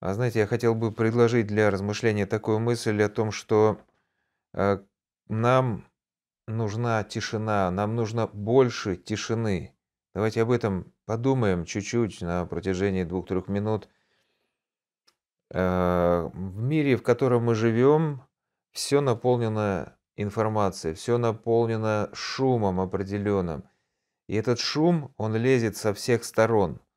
А знаете, я хотел бы предложить для размышления такую мысль о том, что э, нам нужна тишина, нам нужно больше тишины. Давайте об этом подумаем чуть-чуть на протяжении двух-трех минут. Э, в мире, в котором мы живем, все наполнено информацией, все наполнено шумом определенным. И этот шум, он лезет со всех сторон –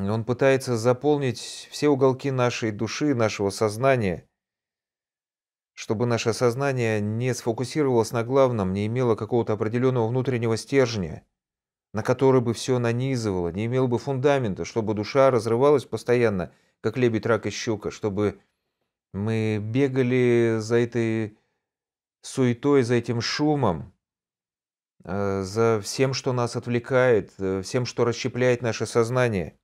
он пытается заполнить все уголки нашей души, нашего сознания, чтобы наше сознание не сфокусировалось на главном, не имело какого-то определенного внутреннего стержня, на который бы все нанизывало, не имело бы фундамента, чтобы душа разрывалась постоянно, как лебедь, рак и щука, чтобы мы бегали за этой суетой, за этим шумом, э, за всем, что нас отвлекает, э, всем, что расщепляет наше сознание.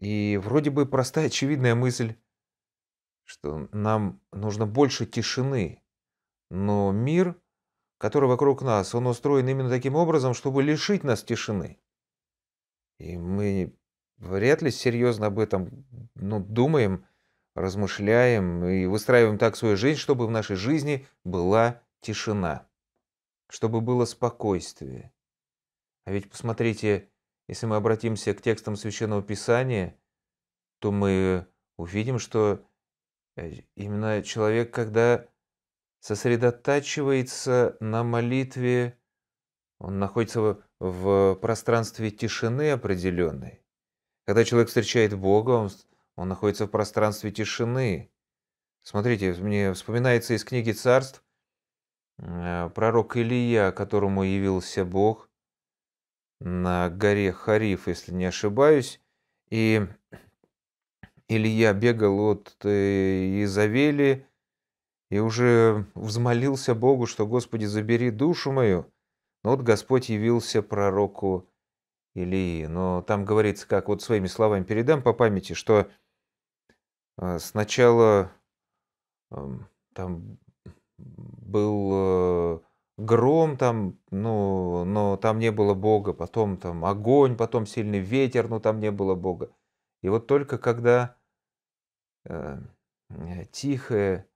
И вроде бы простая очевидная мысль, что нам нужно больше тишины. Но мир, который вокруг нас, он устроен именно таким образом, чтобы лишить нас тишины. И мы вряд ли серьезно об этом ну, думаем, размышляем и выстраиваем так свою жизнь, чтобы в нашей жизни была тишина, чтобы было спокойствие. А ведь посмотрите если мы обратимся к текстам Священного Писания, то мы увидим, что э, именно человек, когда сосредотачивается на молитве, он находится в пространстве тишины определенной. Когда человек встречает Бога, он, он находится в пространстве тишины. Смотрите, мне вспоминается из книги царств э, пророк Илия, которому явился Бог, на горе Хариф, если не ошибаюсь. И Илья бегал от э, Изавели и уже взмолился Богу, что «Господи, забери душу мою». Но вот Господь явился пророку Илии. Но там говорится, как вот своими словами передам по памяти, что э, сначала эм, там был э, гром там, ну, но там не было Бога, потом там огонь, потом сильный ветер, но там не было Бога. И вот только когда э, э тихое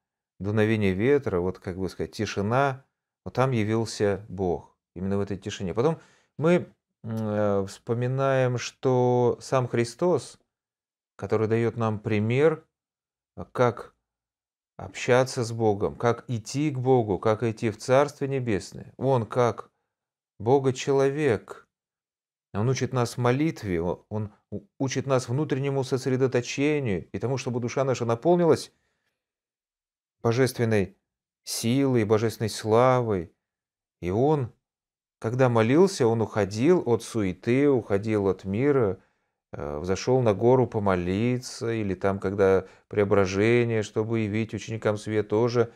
дуновение ветра, вот как бы сказать, тишина, вот там явился Бог, именно в этой тишине. Потом мы э, вспоминаем, что сам Христос, который дает нам пример, э, как общаться с Богом, как идти к Богу, как идти в Царствие Небесное. Он как Бога человек. Он учит нас молитве, он учит нас внутреннему сосредоточению и тому, чтобы душа наша наполнилась божественной силой, божественной славой. И он, когда молился, он уходил от суеты, уходил от мира – Э, взошел на гору помолиться, или там, когда преображение, чтобы явить ученикам свет, тоже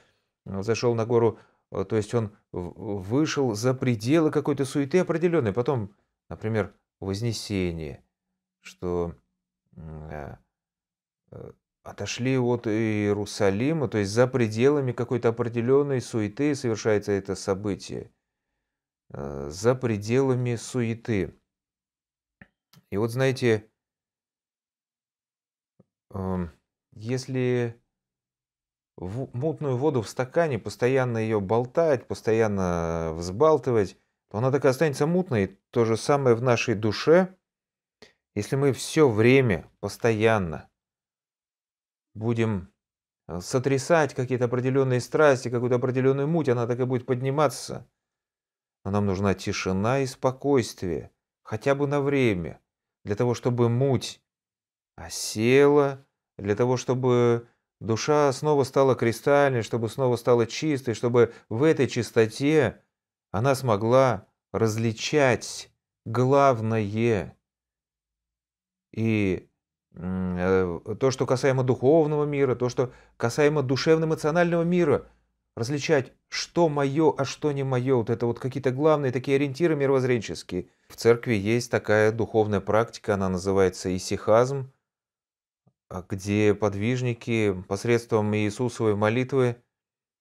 э, взошел на гору, э, то есть он вышел за пределы какой-то суеты определенной, потом, например, вознесение, что отошли от Иерусалима, то есть за пределами какой-то определенной суеты совершается это событие, за пределами суеты. И вот, знаете, эм, если в мутную воду в стакане, постоянно ее болтать, постоянно взбалтывать, то она так и останется мутной. То же самое в нашей душе. Если мы все время, постоянно будем э, сотрясать какие-то определенные страсти, какую-то определенную муть, она так и будет подниматься. Но нам нужна тишина и спокойствие, хотя бы на время – для того, чтобы муть осела, для того, чтобы душа снова стала кристальной, чтобы снова стала чистой, чтобы в этой чистоте она смогла различать главное. И э, то, что касаемо духовного мира, то, что касаемо душевно-эмоционального мира – различать, что мое, а что не мое. Вот это вот какие-то главные такие ориентиры мировоззренческие. В церкви есть такая духовная практика, она называется исихазм, а где подвижники посредством Иисусовой молитвы,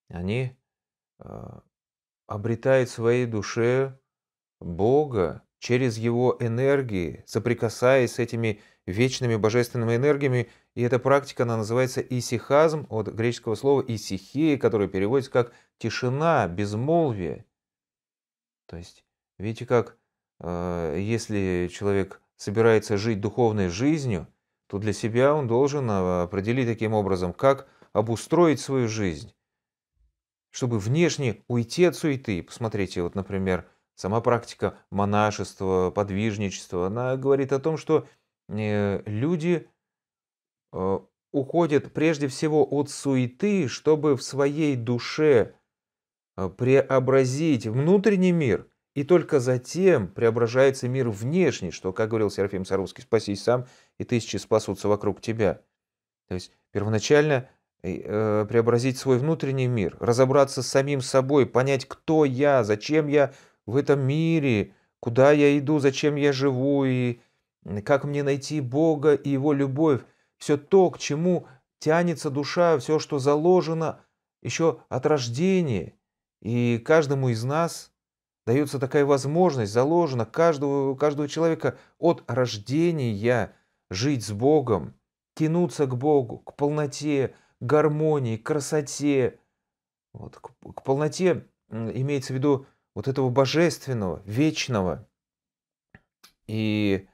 они а, обретают в своей душе Бога через его энергии, соприкасаясь с этими вечными божественными энергиями и эта практика, она называется исихазм, от греческого слова исихия, которое переводится как тишина, безмолвие. То есть, видите, как э, если человек собирается жить духовной жизнью, то для себя он должен э, определить таким образом, как обустроить свою жизнь, чтобы внешне уйти от суеты. Посмотрите, вот, например, сама практика монашества, подвижничества, она говорит о том, что э, люди Э, уходит прежде всего от суеты, чтобы в своей душе э, преобразить внутренний мир, и только затем преображается мир внешний, что, как говорил Серафим Саровский, спасись сам, и тысячи спасутся вокруг тебя. То есть первоначально э, преобразить свой внутренний мир, разобраться с самим собой, понять, кто я, зачем я в этом мире, куда я иду, зачем я живу, и как мне найти Бога и Его любовь все то, к чему тянется душа, все, что заложено еще от рождения. И каждому из нас дается такая возможность, заложена каждого, каждого человека от рождения жить с Богом, тянуться к Богу, к полноте, к гармонии, к красоте. Вот, к, к полноте имеется в виду вот этого божественного, вечного. И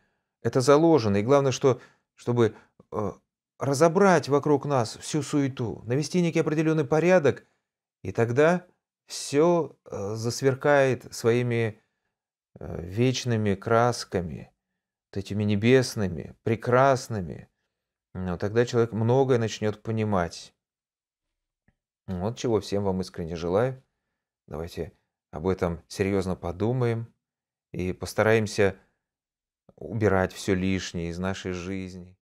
это заложено. И главное, что, чтобы Э, разобрать вокруг нас всю суету, навести некий определенный порядок, и тогда все э, засверкает своими э, вечными красками, вот этими небесными, прекрасными. Но тогда человек многое начнет понимать. Вот чего всем вам искренне желаю. Давайте об этом серьезно подумаем и постараемся убирать все лишнее из нашей жизни.